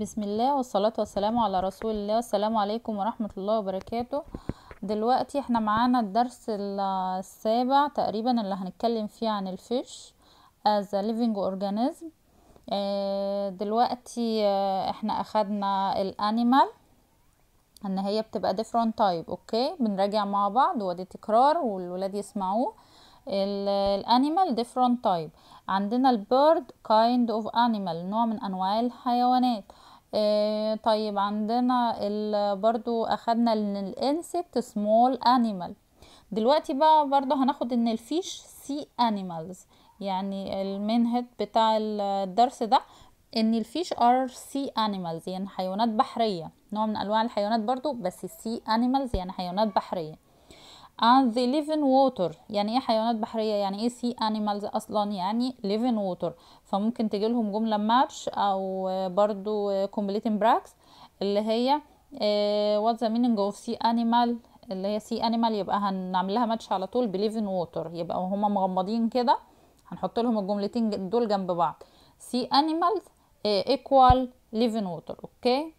بسم الله والصلاة والسلام على رسول الله والسلام عليكم ورحمة الله وبركاته دلوقتي احنا معانا الدرس السابع تقريبا اللي هنتكلم فيه عن الفيش as a living organism آه، دلوقتي آه، احنا اخدنا الانيمال ان هي بتبقى different type اوكي بنراجع مع بعض ودي تكرار والولاد يسمعوه الانيمال different type عندنا البيرد kind of animal نوع من انواع الحيوانات آه، طيب عندنا برضو اخدنا ان الانسكت سمول انيمال دلوقتي بقى برضو هناخد ان الفيش سي انيمالز يعني المنهج بتاع الدرس ده ان الفيش ار سي انيمالز يعني حيوانات بحريه نوع من انواع الحيوانات برضو بس سي انيمالز يعني حيوانات بحريه and they live in water يعني ايه حيوانات بحريه يعني ايه سي انيمالز اصلا يعني live in water فممكن تجي لهم جمله ماتش او برضو كومبليتنج براكس اللي هي وات ذا مينينج اوف سي انيمال اللي هي سي انيمال يبقى هنعمل لها ماتش على طول بليف ان ووتر يبقى وهما مغمضين كده هنحط لهم الجملتين دول جنب بعض سي انيمالز ايكوال ليف ان ووتر اوكي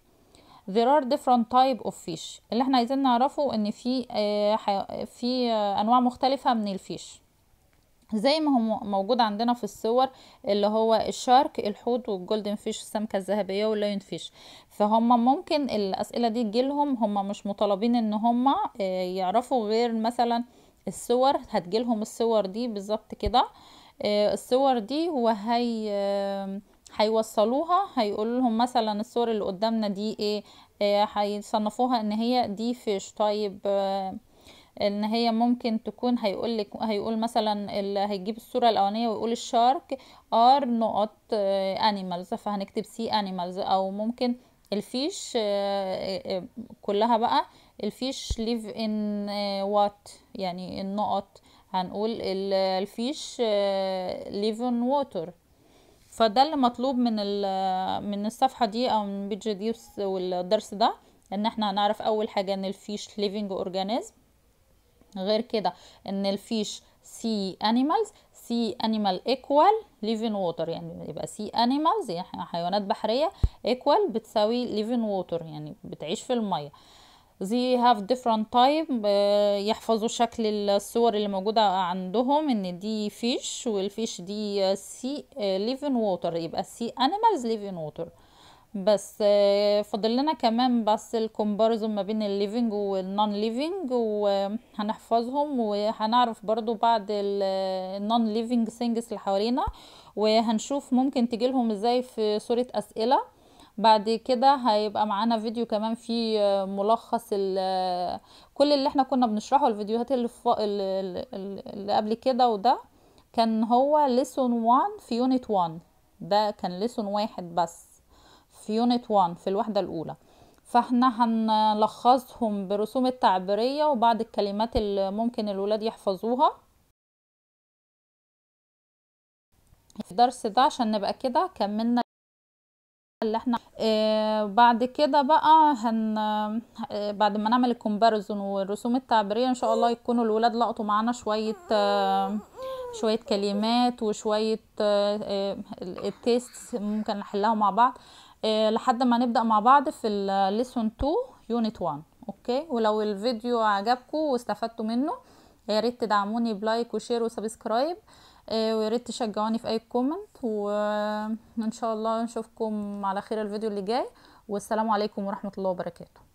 there are different type of fish اللي احنا عايزين نعرفه ان في آه في آه انواع مختلفه من الفيش زي ما هو موجود عندنا في الصور اللي هو الشارك الحوت والجولدن فيش السمكه الذهبيه واللاين فيش فهم ممكن الاسئله دي تجيلهم هم مش مطالبين ان هم آه، يعرفوا غير مثلا الصور هتجيلهم الصور دي بالظبط كده آه، الصور دي وهي هيوصلوها هيقول لهم مثلا الصور اللي قدامنا دي ايه آه، هيصنفوها ان هي دي فيش طيب آه، ان هي ممكن تكون هيقول لك هيقول مثلا اللي هيجيب الصوره الاولانيه ويقول الشارك ار نقط انيمالز فهنكتب سي انيمالز او ممكن الفيش آه، كلها بقى الفيش ليف ان وات يعني النقط هنقول الفيش ليف ان ووتر فده اللي مطلوب من من الصفحه دي او من البيج دي والدرس ده ان احنا هنعرف اول حاجه ان الفيش ليفينج اورجانيزم غير كده ان الفيش سي انيمالز سي انيمال ايكوال ليفين ووتر يعني يبقى سي انيمالز يعني حيوانات بحريه ايكوال بتساوي ليفين ووتر يعني بتعيش في الميه they have different type uh, يحفظوا شكل الصور اللي موجودة عندهم ان دي fish والفيش دي sea uh, living water يبقى sea animals living water بس uh، فضل لنا كمان بس الكمبارزون ما بين الليفينج والنون ليفينج وهنحفظهم وهنعرف برضو بعض النون ليفينج سينجس اللي حوالينا وهنشوف ممكن تجيلهم ازاي في صورة اسئلة بعد كده هيبقى معانا فيديو كمان فيه ملخص كل اللي احنا كنا بنشرحه الفيديوهات اللي, اللي قبل كده وده كان هو ليسون 1 في يونت 1 ده كان ليسون واحد بس في يونت 1 في الوحدة الأولى فاحنا هنلخصهم برسوم التعبيرية وبعض الكلمات اللي ممكن الولاد يحفظوها في الدرس ده عشان نبقى كده كملنا اللي احنا آه بعد كده بقى هن آه بعد ما نعمل الكومباريزون والرسوم التعبيريه ان شاء الله يكونوا الولاد لقطوا معانا شويه آه شويه كلمات وشويه آه، آه، التيست ممكن نحلها مع بعض آه، لحد ما نبدا مع بعض في الليسون 2 يونت 1 اوكي ولو الفيديو عجبكم واستفدتوا منه يا ريت تدعموني بلايك وشير وسبسكرايب آه، ويا ريت تشجعوني في اي كومنت وان شاء الله نشوفكم على خير الفيديو اللي جاي والسلام عليكم ورحمه الله وبركاته